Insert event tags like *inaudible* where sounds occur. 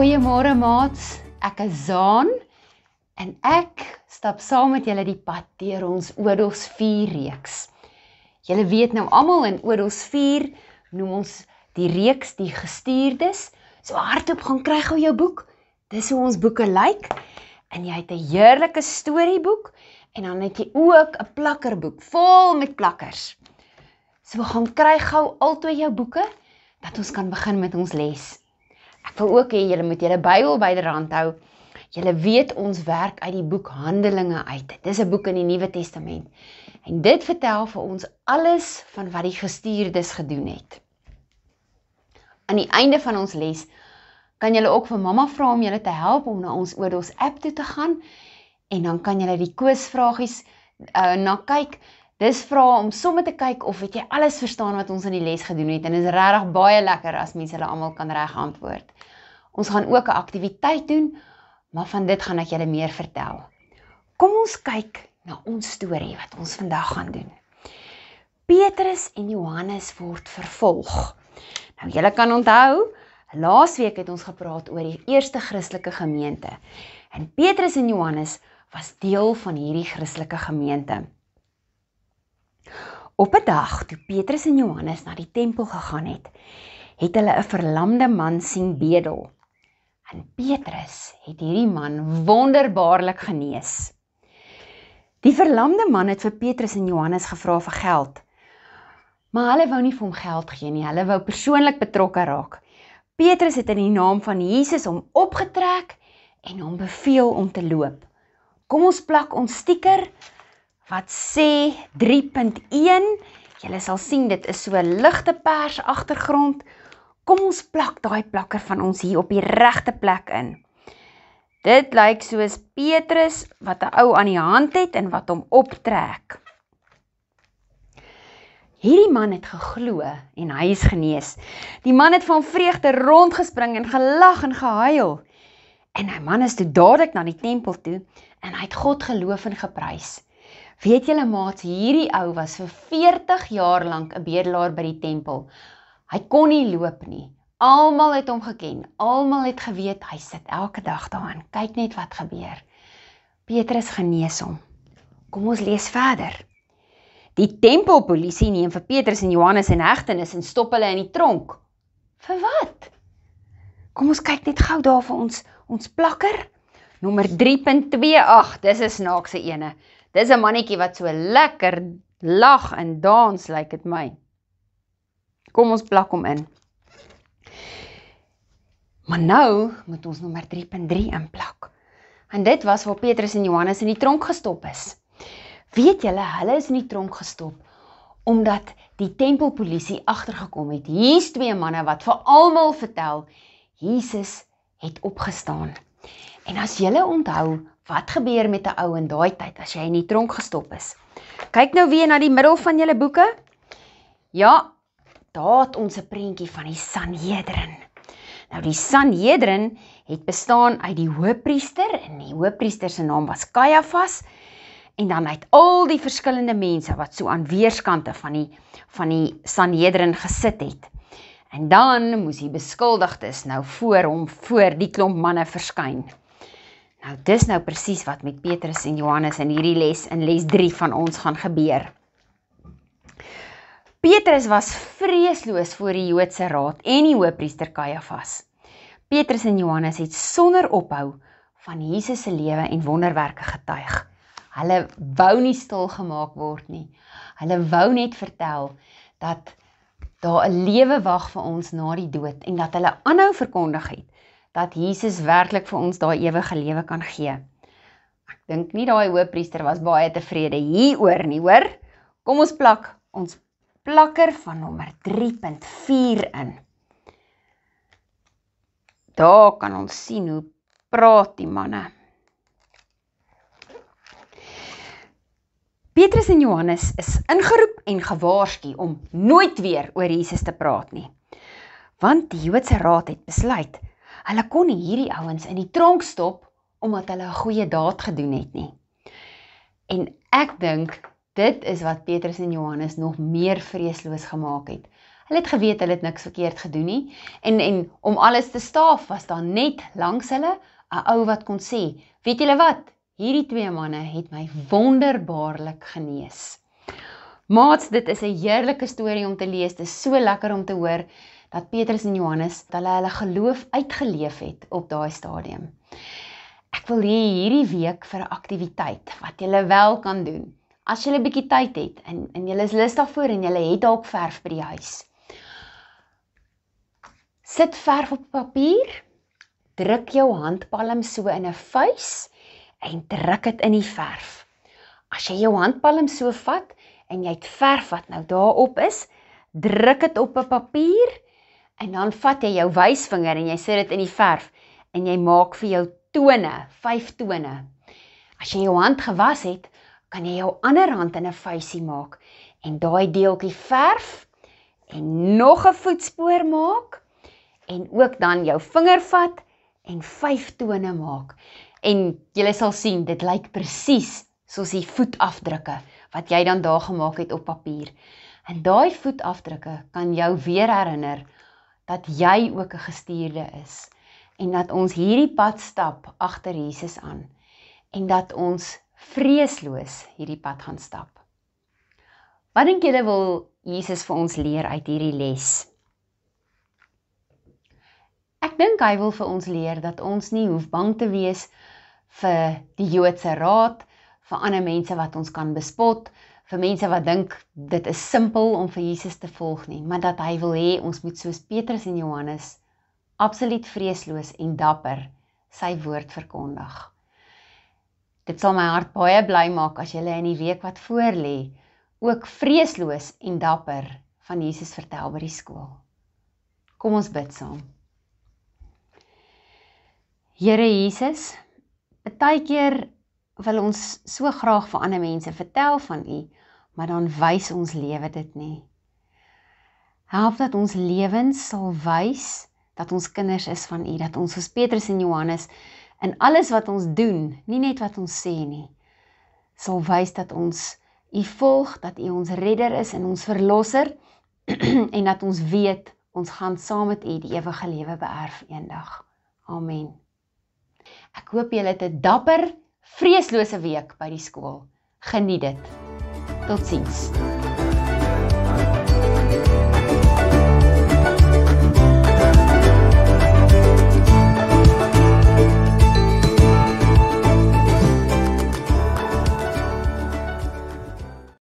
Goeiemôre maats. Ek is Zaan en ek stap saam met julle die pad deur ons Odels 4 reeks. Julle weet nou almal in Odels 4 noem ons die reeks die gestuurdes. So hardop gaan kry gou jou boek. Dis hoe ons boeke lyk. Like. En jy het 'n heerlike storieboek en dan het jy ook 'n plakkerboek vol met plakkers. So gaan kry gou altoe jou boeke dat ons kan begin met ons les. Ek wil ook hê julle moet julle Bybel byderhand hou. Julle weet ons werk uit die boek Handelinge uit. Dit is 'n boek in die Nuwe Testament. En dit vertel vir ons alles van wat die gestuurdes gedoen het. Aan die einde van ons les kan julle ook vir mamma vra om julle te help om na ons Oodos app toe te gaan en dan kan julle die koesvragies uh, eh, na kyk Dis vra om sommer te kyk of het jy alles verstaan wat ons in die les gedoen het en is regtig baie lekker as mense hulle almal kan reg antwoord. Ons gaan ook 'n aktiwiteit doen, maar van dit gaan ek julle meer vertel. Kom ons kyk na ons storie wat ons vandag gaan doen. Petrus en Johannes word vervolg. Nou julle kan onthou, laasweek het ons gepraat oor die eerste Christelike gemeente. En Petrus en Johannes was deel van hierdie Christelike gemeente. Op 'n dag toe Petrus en Johannes na die tempel gegaan het, het hulle 'n verlamde man sien bedel. En Petrus het hierdie man wonderbaarlik genees. Die verlamde man het vir Petrus en Johannes gevra vir geld. Maar hulle wou nie vir hom geld gee nie, hulle wou persoonlik betrokke raak. Petrus het in die naam van Jesus hom opgetrek en hom beveel om te loop. Kom ons plak ons stiker wat sê 3.1. Julle sal sien dit is so ligte pers agtergrond. Kom ons plak daai plakker van ons hier op die regte plek in. Dit lyk soos Petrus wat 'n ou aan die hand het en wat hom optrek. Hierdie man het geglo en hy is genees. Die man het van vreugde rondgespring en gelag en gehuil. En hy man is toe dadelik na die tempel toe en hy het God geloof en geprys. Weet julle maats, hierdie ou was vir 40 jaar lank 'n bedelaar by die tempel. Hy kon nie loop nie. Almal het hom geken. Almal het geweet hy sit elke dag daaraan. Kyk net wat gebeur. Petrus genees hom. Kom ons lees verder. Die tempelpolisie neem vir Petrus en Johannes in hegtenis en stop hulle in die tronk. Vir wat? Kom ons kyk net gou daar vir ons ons plakker nommer 3.28. Dis is naakse ene. Dis 'n mannetjie wat so lekker lag en dans lyk like dit my. Kom ons plak hom in. Maar nou moet ons nommer 3.3 inplak. En dit was waar Petrus en Johannes in die tronk gestop is. Weet julle, hulle is in die tronk gestop omdat die tempelpolisie agtergekom het. Hier's twee manne wat vir almal vertel Jesus het opgestaan. En as jy onthou wat gebeur met 'n ou in daai tyd as hy in die tronk gestop is. Kyk nou weer na die middel van julle boeke. Ja, daar het ons 'n prentjie van die Sanhedrin. Nou die Sanhedrin het bestaan uit die hoofpriester en die hoofpriester se naam was Kajafas en dan uit al die verskillende mense wat so aan weerskante van die van die Sanhedrin gesit het. En dan moes die beskuldigdes nou voor hom voor die klomp manne verskyn. Nou dis nou presies wat met Petrus en Johannes in hierdie les in les 3 van ons gaan gebeur. Petrus was vreesloos voor die Joodse raad en die hoofpriester Kajafas. Petrus en Johannes het sonder ophou van Jesus se lewe en wonderwerke getuig. Hulle wou nie stil gemaak word nie. Hulle wou net vertel dat daar 'n lewe wag vir ons na die dood en dat hulle aanhou verkondig het dat Jesus werklik vir ons daai ewige lewe kan gee. Ek dink nie daai hoofpriester was baie tevrede hieroor nie, hoor? Kom ons plak ons plakker van nommer 3.4 in. Daar kan ons sien hoe praat die manne. Petrus en Johannes is ingeroep en gewaarsku om nooit weer oor Jesus te praat nie. Want die Joodse raad het besluit hulle kon nie hierdie ouens in die tronk stop omdat hulle 'n goeie daad gedoen het nie. En ek dink dit is wat Petrus en Johannes nog meer vreesloos gemaak het. Hulle het geweet hulle het niks verkeerd gedoen nie en en om alles te staaf was daar net langs hulle 'n ou wat kon sê, weet julle wat? Hierdie twee manne het my wonderbaarlik genees. Maats, dit is 'n heerlike storie om te lees. Dit is so lekker om te hoor dat Petrus en Johannes dat hulle hulle geloof uitgeleef het op daai stadium. Ek wil hê hierdie week vir 'n aktiwiteit wat jy wel kan doen. As jy 'n bietjie tyd het en en jy is lus daarvoor en jy het dalk verf by die huis. Sit verf op papier. Druk jou handpalm so in 'n vuis en druk dit in die verf. As jy jou handpalm so vat en jy het verf wat nou daarop is, druk dit op 'n papier en dan vat jy jou wysvinger en jy sit dit in die verf en jy maak vir jou tone, vyf tone. As jy jou hand gewas het, kan jy jou ander hand in 'n vuisie maak en daai deeltjie verf en nog 'n voetspoor maak en ook dan jou vinger vat en vyf tone maak en jy sal sien dit lyk presies soos die voetafdrukke wat jy dan daar gemaak het op papier. En daai voetafdrukke kan jou weer herinner dat jy ook 'n gestuurde is en dat ons hierdie pad stap agter Jesus aan en dat ons vreesloos hierdie pad gaan stap. Wat dink julle wil Jesus vir ons leer uit hierdie les? dink hy wil vir ons leer dat ons nie hoef bang te wees vir die Joodse raad, vir ander mense wat ons kan bespot, vir mense wat dink dit is simpel om vir Jesus te volg nie, maar dat hy wil hê ons moet soos Petrus en Johannes absoluut vreesloos en dapper sy woord verkondig. Dit sal my hart baie bly maak as jy in die week wat voorlê ook vreesloos en dapper van Jesus vertel by die skool. Kom ons bid saam. Here Jesus, baie keer wil ons so graag vir ander mense vertel van U, maar dan wys ons lewe dit nie. Help dat ons lewens sal wys dat ons kinders is van U, dat ons soos Petrus en Johannes in alles wat ons doen, nie net wat ons sê nie, sal wys dat ons U volg, dat U ons redder is en ons verlosser *clears throat* en dat ons weet ons gaan saam met U die ewige lewe beerf eendag. Amen. Ek hoop julle het 'n dapper, vreeslose week by die skool. Geniet dit. Totsiens.